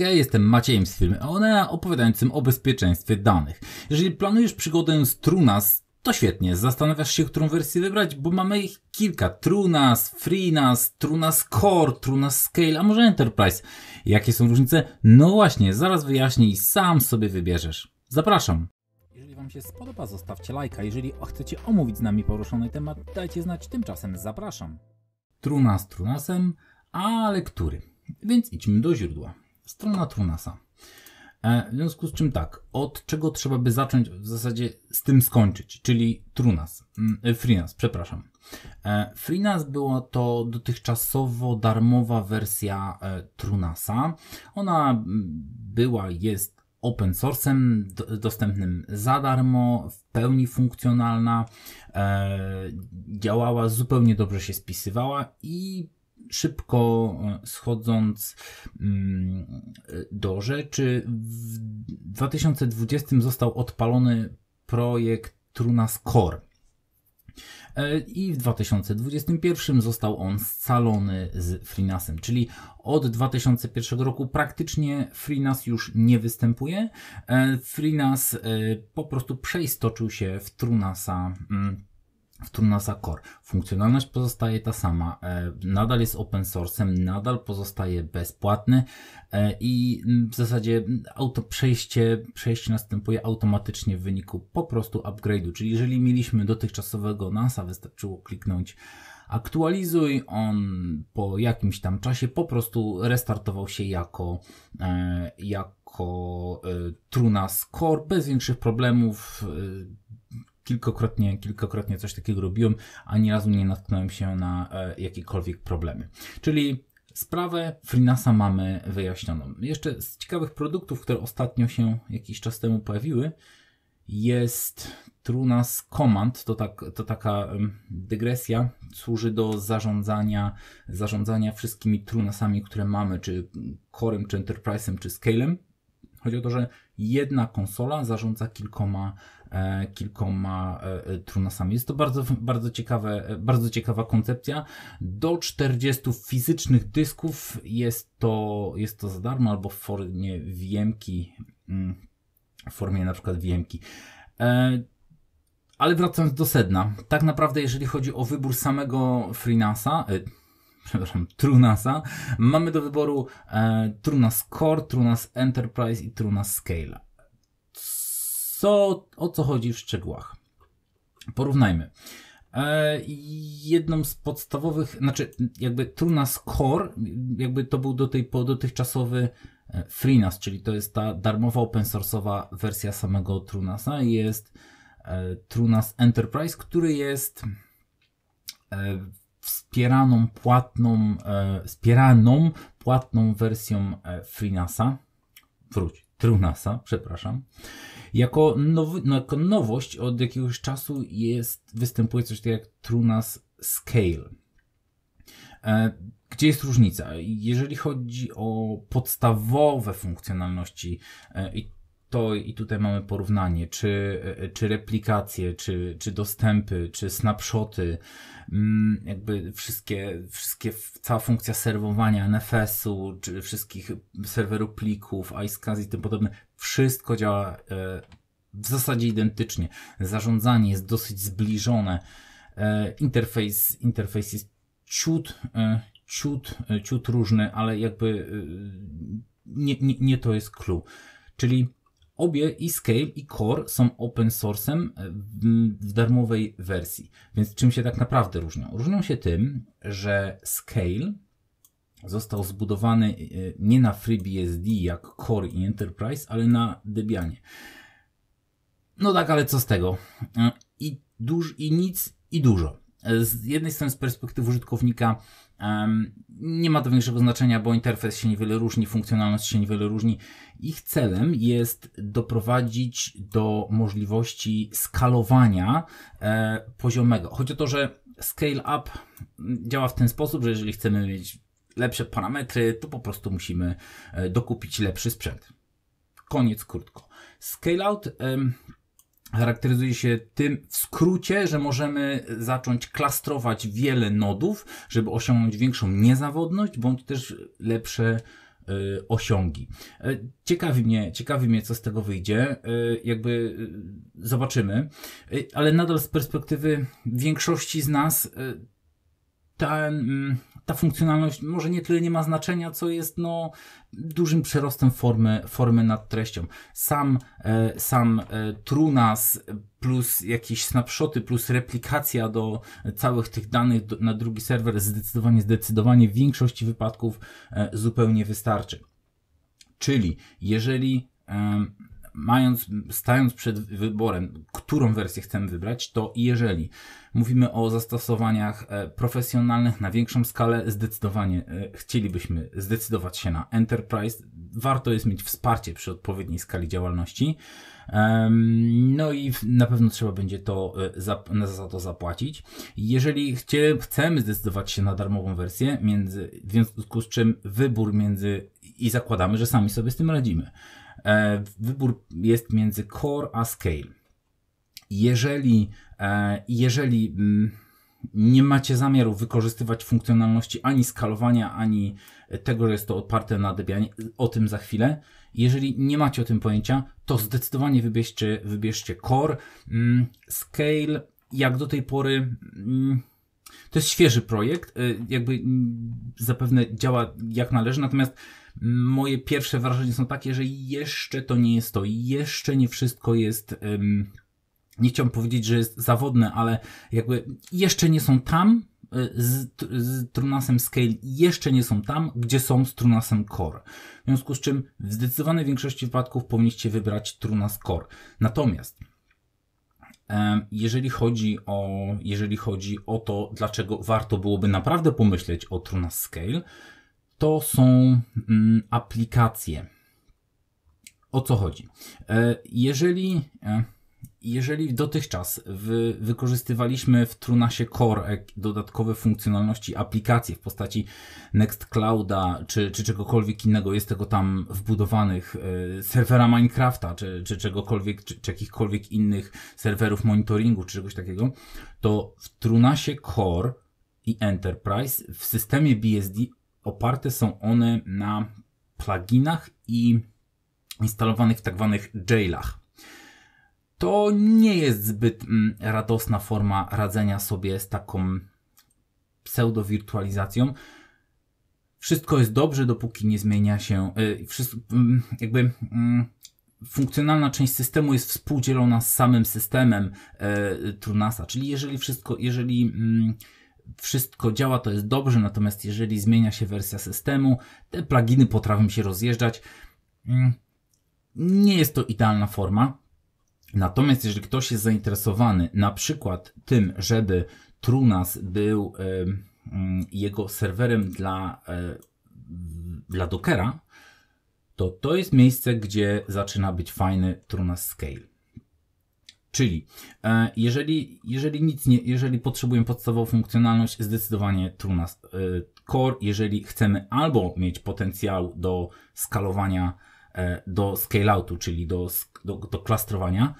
Ja jestem Maciejem z firmy Onea opowiadającym o bezpieczeństwie danych. Jeżeli planujesz przygodę z Trunas, to świetnie, zastanawiasz się, którą wersję wybrać, bo mamy ich kilka. Trunas, Freenas, Trunas Core, Trunas Scale, a może Enterprise. Jakie są różnice? No właśnie, zaraz wyjaśnię i sam sobie wybierzesz. Zapraszam. Jeżeli Wam się spodoba, zostawcie lajka. Jeżeli chcecie omówić z nami poruszony temat, dajcie znać. Tymczasem zapraszam. Trunas Trunasem, ale który? Więc idźmy do źródła strona Trunasa. E, w związku z czym tak, od czego trzeba by zacząć w zasadzie z tym skończyć, czyli Trunas, mm, e, FreeNAS, przepraszam. E, FreeNAS była to dotychczasowo darmowa wersja Trunasa. Ona mm, była, jest open source'em, dostępnym za darmo, w pełni funkcjonalna, działała, zupełnie dobrze się spisywała i szybko e, schodząc mm, do rzeczy, w 2020 został odpalony projekt Trunas Core. E, I w 2021 został on scalony z Freenasem, czyli od 2001 roku praktycznie Freenas już nie występuje. E, Freenas po prostu przeistoczył się w Trunasa mm, w Turnasa Core. Funkcjonalność pozostaje ta sama, e, nadal jest open source'em, nadal pozostaje bezpłatny e, i w zasadzie auto przejście, przejście następuje automatycznie w wyniku po prostu upgrade'u, czyli jeżeli mieliśmy dotychczasowego NASA, wystarczyło kliknąć aktualizuj, on po jakimś tam czasie po prostu restartował się jako, e, jako TruNAS Core bez większych problemów kilkokrotnie, kilkokrotnie coś takiego robiłem, ani razu nie natknąłem się na e, jakiekolwiek problemy. Czyli Sprawę Freelasa mamy wyjaśnioną. Jeszcze z ciekawych produktów, które ostatnio się jakiś czas temu pojawiły, jest Trunas Command. To, tak, to taka dygresja. Służy do zarządzania, zarządzania wszystkimi Trunasami, które mamy, czy Corem, czy Enterprise'em, czy Scalem. Chodzi o to, że jedna konsola zarządza kilkoma E, kilkoma e, e, trunasami. Jest to bardzo, bardzo, ciekawe, bardzo ciekawa koncepcja. Do 40 fizycznych dysków jest to, jest to za darmo albo w formie wiemki, mm, w formie na przykład wiemki. Ale wracając do sedna, tak naprawdę jeżeli chodzi o wybór samego Freenasa, przepraszam, Trunasa, mamy do wyboru e, Trunas Core, Trunas Enterprise i Trunas Scale co, o co chodzi w szczegółach. Porównajmy. E, jedną z podstawowych, znaczy jakby TrueNAS Core, jakby to był do tej, dotychczasowy e, FreeNAS, czyli to jest ta darmowa open source'owa wersja samego TrueNASa jest e, TrueNAS Enterprise, który jest wspieraną płatną, wspieraną płatną wersją FreeNASa. Wróć, Trunasa, przepraszam. Jako, no, jako nowość od jakiegoś czasu jest, występuje coś takiego jak Trunas Scale. E, gdzie jest różnica? Jeżeli chodzi o podstawowe funkcjonalności e, i to i tutaj mamy porównanie, czy, czy replikacje, czy, czy dostępy, czy snapshoty, mm, jakby wszystkie, wszystkie, cała funkcja serwowania NFS-u, czy wszystkich serwerów plików, iSCSI i tym podobne, wszystko działa e, w zasadzie identycznie. Zarządzanie jest dosyć zbliżone. E, interfejs, interfejs jest ciut, e, ciut, ciut różny, ale jakby nie, nie, nie to jest clue. Czyli Obie i Scale i Core są open source'em e, w darmowej wersji. Więc czym się tak naprawdę różnią? Różnią się tym, że Scale został zbudowany e, nie na FreeBSD jak Core i Enterprise, ale na Debianie. No tak, ale co z tego? E, I, duż, i nic, i dużo. E, z jednej strony z perspektywy użytkownika nie ma to większego znaczenia, bo interfejs się niewiele różni, funkcjonalność się niewiele różni. Ich celem jest doprowadzić do możliwości skalowania e, poziomego. Chodzi o to, że scale up mm, działa w ten sposób, że jeżeli chcemy mieć lepsze parametry, to po prostu musimy e, dokupić lepszy sprzęt. Koniec krótko. Scale out charakteryzuje się tym w skrócie, że możemy zacząć klastrować wiele nodów, żeby osiągnąć większą niezawodność bądź też lepsze y, osiągi. E, ciekawi mnie, ciekawi mnie, co z tego wyjdzie. E, jakby y, zobaczymy, e, ale nadal z perspektywy większości z nas ten mm, ta funkcjonalność może nie tyle nie ma znaczenia, co jest no, dużym przerostem formy, formy nad treścią. Sam, e, sam e, Trunas plus jakieś snapshoty, plus replikacja do całych tych danych do, na drugi serwer zdecydowanie, zdecydowanie w większości wypadków e, zupełnie wystarczy. Czyli jeżeli mając, stając przed wyborem, którą wersję chcemy wybrać, to jeżeli mówimy o zastosowaniach e, profesjonalnych na większą skalę, zdecydowanie e, chcielibyśmy zdecydować się na Enterprise. Warto jest mieć wsparcie przy odpowiedniej skali działalności. No i na pewno trzeba będzie to e, za, za to zapłacić. Jeżeli chcie, chcemy zdecydować się na darmową wersję, między, w związku z czym wybór między i zakładamy, że sami sobie z tym radzimy E, wybór jest między core a scale. Jeżeli, e, jeżeli mm, nie macie zamiaru wykorzystywać funkcjonalności ani skalowania, ani tego, że jest to oparte na Debianie, o tym za chwilę. Jeżeli nie macie o tym pojęcia, to zdecydowanie wybierzcie, wybierzcie Core. Mm, scale, jak do tej pory, mm, to jest świeży projekt, e, jakby zapewne działa jak należy, natomiast moje pierwsze wrażenia są takie, że jeszcze to nie jest to, jeszcze nie wszystko jest. nie chciałbym powiedzieć, że jest zawodne, ale jakby jeszcze nie są tam e, z, z Trunasem Scale, jeszcze nie są tam, gdzie są z Trunasem Core. W związku z czym w zdecydowanej większości przypadków powinniście wybrać Trunas Core. Natomiast jeżeli chodzi, o, jeżeli chodzi o to, dlaczego warto byłoby naprawdę pomyśleć o Trunas Scale, to są mm, aplikacje. O co chodzi? E, jeżeli, e, jeżeli dotychczas wykorzystywaliśmy w Trunasie Core e, dodatkowe funkcjonalności aplikacji w postaci Nextclouda czy, czy czegokolwiek innego, jest tego tam wbudowanych, serwera Minecrafta czy, czy czegokolwiek, czy, czy jakichkolwiek innych serwerów monitoringu czy czegoś takiego, to w Trunasie Core i Enterprise w systemie BSD oparte są one na pluginach i instalowanych w tak zwanych jailach. To nie jest zbyt mm, radosna forma radzenia sobie z taką pseudo-wirtualizacją. Wszystko jest dobrze, dopóki nie zmienia się, y, mm, jakby mm, funkcjonalna część systemu jest współdzielona z samym systemem e, Trunasa, czyli jeżeli wszystko, jeżeli wszystko działa, to jest dobrze, natomiast jeżeli zmienia się wersja systemu, te pluginy potrafią się rozjeżdżać. Mm, nie jest to idealna forma. Natomiast jeżeli ktoś jest zainteresowany na przykład tym, żeby Trunas był y, y, jego serwerem dla, y, dla Dockera, to to jest miejsce, gdzie zaczyna być fajny Trunas Scale. Czyli e, jeżeli, jeżeli nic nie, jeżeli potrzebujemy podstawową funkcjonalność, zdecydowanie TrueNAS e, Core, jeżeli chcemy albo mieć potencjał do skalowania, e, do scale-outu, czyli do, do, do klastrowania,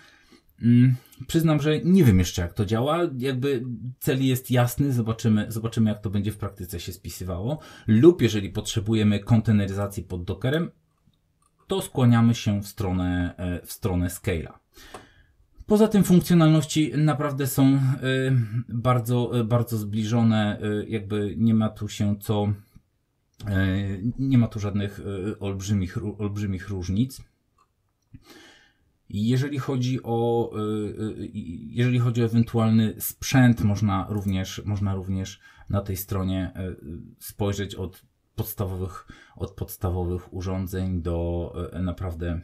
mm, Przyznam, że nie wiem jeszcze jak to działa. Jakby cel jest jasny, zobaczymy, zobaczymy jak to będzie w praktyce się spisywało. Lub jeżeli potrzebujemy konteneryzacji pod Dockerem, to skłaniamy się w stronę, w stronę scala. Poza tym funkcjonalności naprawdę są e, bardzo, e, bardzo zbliżone, e, jakby nie ma tu się co, nie ma tu żadnych olbrzymich, olbrzymich różnic. Jeżeli chodzi o, jeżeli chodzi o ewentualny sprzęt, można również, można również na tej stronie spojrzeć od podstawowych, od podstawowych urządzeń do naprawdę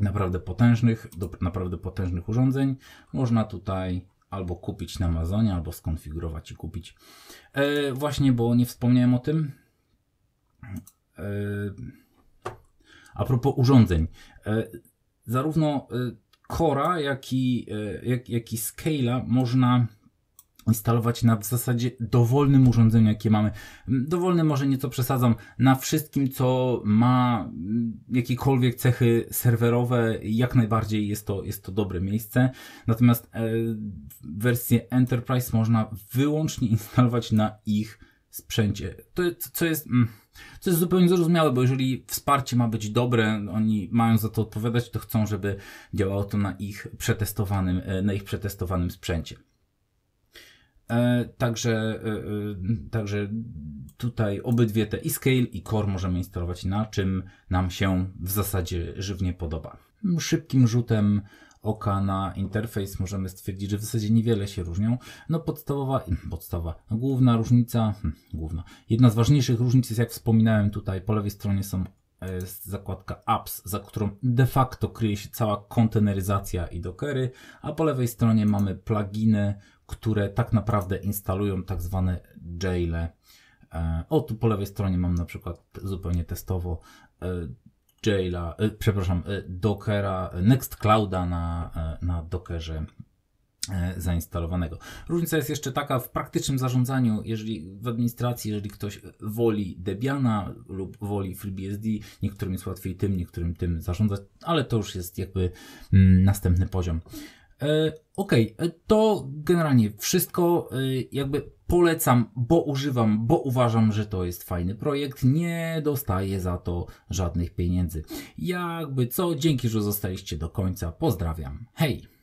naprawdę potężnych, do naprawdę potężnych urządzeń. Można tutaj albo kupić na Amazonie, albo skonfigurować i kupić. E, właśnie, bo nie wspomniałem o tym. E, a propos urządzeń. E, zarówno e, Cora, jak i, e, jak, jak i Scala można instalować na w zasadzie dowolnym urządzeniu, jakie mamy. Mm, dowolny, może nieco przesadzam, na wszystkim, co ma mm, jakiekolwiek cechy serwerowe, jak najbardziej jest to, jest to dobre miejsce. Natomiast e, wersję Enterprise można wyłącznie instalować na ich sprzęcie. To, co jest, mm, co jest zupełnie zrozumiałe, bo jeżeli wsparcie ma być dobre, oni mają za to odpowiadać, to chcą, żeby działało to na ich przetestowanym, e, na ich przetestowanym sprzęcie. E, także, e, e, także tutaj obydwie te i scale i core możemy instalować na czym nam się w zasadzie żywnie podoba. Szybkim rzutem oka na interfejs możemy stwierdzić, że w zasadzie niewiele się różnią. No podstawowa, podstawa, główna różnica, hmm, główna, jedna z ważniejszych różnic jest jak wspominałem tutaj, po lewej stronie są jest zakładka apps, za którą de facto kryje się cała konteneryzacja i dockery, a po lewej stronie mamy pluginy, które tak naprawdę instalują tak zwane jaile. E, o, tu po lewej stronie mam na przykład zupełnie testowo e, jaila, e, przepraszam, Dockera, Nextclouda na, na Dockerze zainstalowanego. Różnica jest jeszcze taka w praktycznym zarządzaniu, jeżeli w administracji, jeżeli ktoś woli Debiana lub woli FreeBSD, niektórym jest łatwiej tym, niektórym tym zarządzać, ale to już jest jakby mm, następny poziom. E, okej, okay, e, to generalnie wszystko e, jakby polecam, bo używam, bo uważam, że to jest fajny projekt. Nie dostaję za to żadnych pieniędzy. Jakby co, dzięki, że zostaliście do końca. Pozdrawiam. Hej!